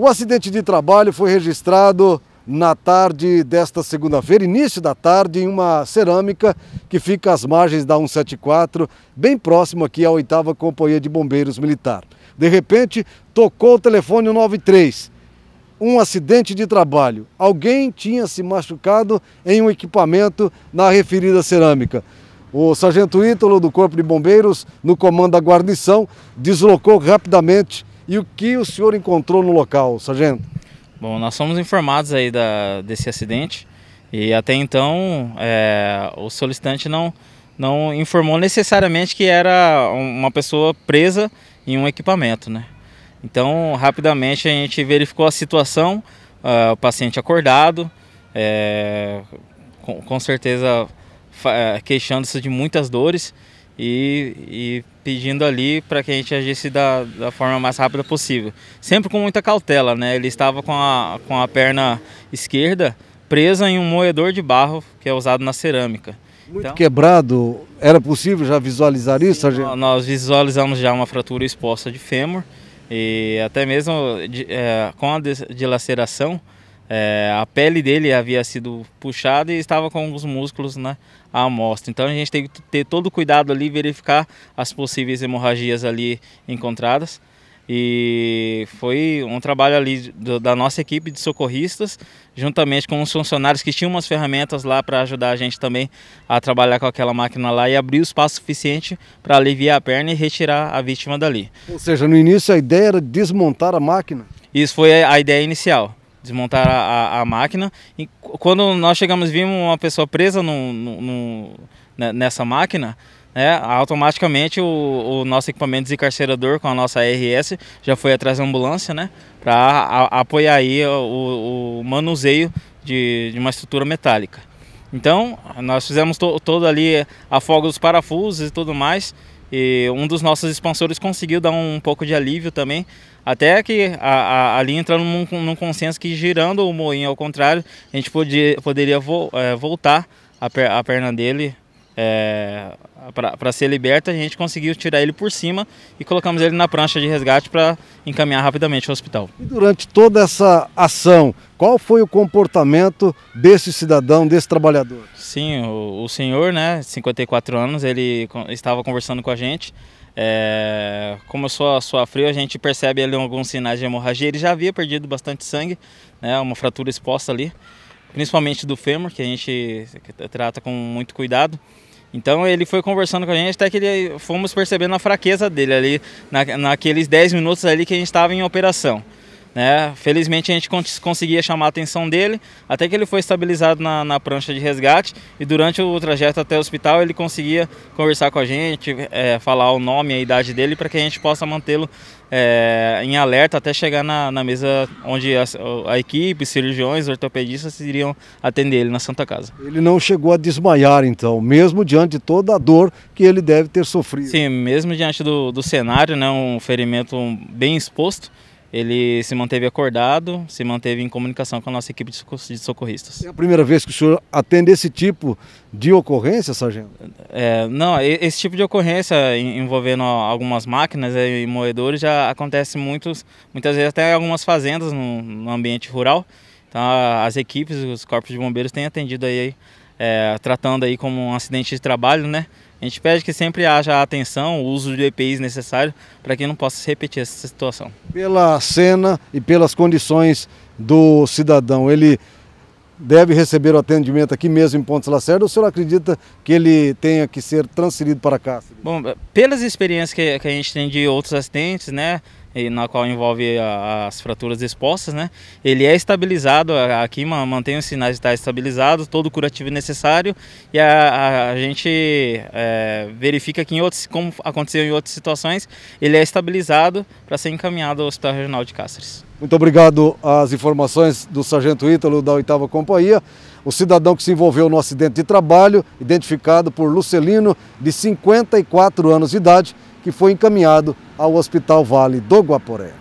O acidente de trabalho foi registrado na tarde desta segunda-feira, início da tarde, em uma cerâmica que fica às margens da 174, bem próximo aqui à 8 Companhia de Bombeiros Militar. De repente, tocou o telefone 93. Um acidente de trabalho. Alguém tinha se machucado em um equipamento na referida cerâmica. O sargento Ítalo, do Corpo de Bombeiros, no comando da guarnição, deslocou rapidamente e o que o senhor encontrou no local, sargento? Bom, nós somos informados aí da, desse acidente e até então é, o solicitante não, não informou necessariamente que era uma pessoa presa em um equipamento, né? Então, rapidamente a gente verificou a situação, ah, o paciente acordado, é, com, com, certeza é, queixando-se de muitas dores e, e pedindo ali para que a gente agisse da, da forma mais rápida possível. Sempre com muita cautela, né? Ele estava com a, com a perna esquerda presa em um moedor de barro que é usado na cerâmica. Muito então, quebrado, era possível já visualizar sim, isso? Sargento? Nós visualizamos já uma fratura exposta de fêmur e até mesmo de, é, com a dilaceração é, a pele dele havia sido puxada e estava com os músculos né, à amostra. Então a gente tem que ter todo o cuidado ali, verificar as possíveis hemorragias ali encontradas. E foi um trabalho ali do, da nossa equipe de socorristas, juntamente com os funcionários que tinham umas ferramentas lá para ajudar a gente também a trabalhar com aquela máquina lá e abrir o espaço suficiente para aliviar a perna e retirar a vítima dali. Ou seja, no início a ideia era desmontar a máquina? Isso foi a ideia inicial desmontar a, a, máquina. E quando nós chegamos vimos uma pessoa presa no, no, no, nessa máquina, né, automaticamente o, o, nosso equipamento desencarcerador com a nossa RS já foi atrás da ambulância né, para apoiar aí o, o manuseio de, de uma estrutura metálica. Então, nós fizemos to, toda ali eh, a folga dos parafusos e tudo mais. E um dos nossos expansores conseguiu dar um, pouco de alívio também, até que a, a, ali entrando num, num, consenso que girando o moinho ao contrário, a gente podia, poderia vo, é, voltar a, per, a perna dele é, para ser liberto, a gente conseguiu tirar ele por cima e colocamos ele na prancha de resgate para encaminhar rapidamente ao hospital. E durante toda essa ação, qual foi o comportamento desse cidadão, desse trabalhador? Sim, o, o senhor, né, 54 anos, ele estava conversando com a gente. É, começou a suar frio, a gente percebe ali alguns sinais de hemorragia. Ele já havia perdido bastante sangue, né, uma fratura exposta ali, principalmente do fêmur, que a gente trata com muito cuidado. Então ele foi conversando com a gente até que ele, fomos percebendo a fraqueza dele ali na, naqueles 10 minutos ali que a gente estava em operação. Né? Felizmente a gente conseguia chamar a atenção dele, até que ele foi estabilizado na, na, prancha de resgate e durante o trajeto até o hospital ele conseguia conversar com a gente, é, falar o nome e a idade dele para que a gente possa mantê-lo é, em alerta até chegar na, na mesa onde a, a, equipe, cirurgiões, ortopedistas iriam atender ele na Santa Casa. Ele não chegou a desmaiar então, mesmo diante de toda a dor que ele deve ter sofrido. Sim, mesmo diante do, do cenário, né, um ferimento bem exposto ele se manteve acordado, se manteve em comunicação com a nossa equipe de socorristas. É a primeira vez que o senhor atende esse tipo de ocorrência, sargento? É, não, esse tipo de ocorrência envolvendo algumas máquinas né, e moedores já acontece muitos, muitas vezes até em algumas fazendas no, no, ambiente rural. Então as equipes, os corpos de bombeiros têm atendido aí, é, tratando aí como um acidente de trabalho, né? A gente pede que sempre haja atenção, o uso de EPIs necessário para que não possa se repetir essa situação. Pela cena e pelas condições do cidadão, ele deve receber o atendimento aqui mesmo em Pontes Lacerda ou o senhor acredita que ele tenha que ser transferido para cá? Bom, pelas experiências que, a gente tem de outros acidentes, né, e na qual envolve a, as fraturas expostas, né? Ele é estabilizado, aqui mantém os sinais de estar estabilizado, todo o curativo necessário e a, a, a gente é, verifica que em outros, como aconteceu em outras situações, ele é estabilizado para ser encaminhado ao Hospital Regional de Cáceres. Muito obrigado às informações do Sargento Ítalo da 8 Companhia o cidadão que se envolveu no acidente de trabalho, identificado por Lucelino, de 54 anos de idade, que foi encaminhado ao Hospital Vale do Guaporé.